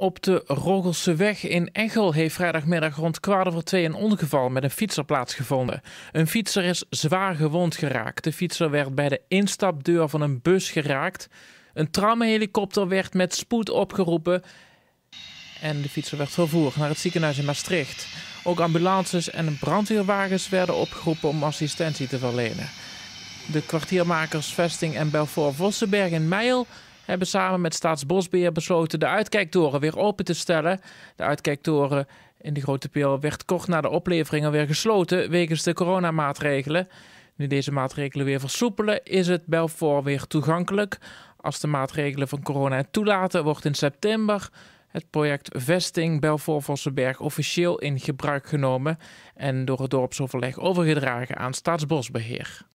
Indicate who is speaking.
Speaker 1: Op de Rogelseweg in Engel heeft vrijdagmiddag rond kwart over twee een ongeval met een fietser plaatsgevonden. Een fietser is zwaar gewond geraakt. De fietser werd bij de instapdeur van een bus geraakt. Een tramhelikopter werd met spoed opgeroepen en de fietser werd vervoerd naar het ziekenhuis in Maastricht. Ook ambulances en brandweerwagens werden opgeroepen om assistentie te verlenen. De kwartiermakersvesting en Belfort Vossenberg in Meijl hebben samen met Staatsbosbeheer besloten de uitkijktoren weer open te stellen. De uitkijktoren in de Grote Peel werd kort na de opleveringen weer gesloten wegens de coronamaatregelen. Nu deze maatregelen weer versoepelen, is het Belfort weer toegankelijk. Als de maatregelen van corona het toelaten, wordt in september het project Vesting Belfort Vossenberg officieel in gebruik genomen en door het dorpsoverleg overgedragen aan Staatsbosbeheer.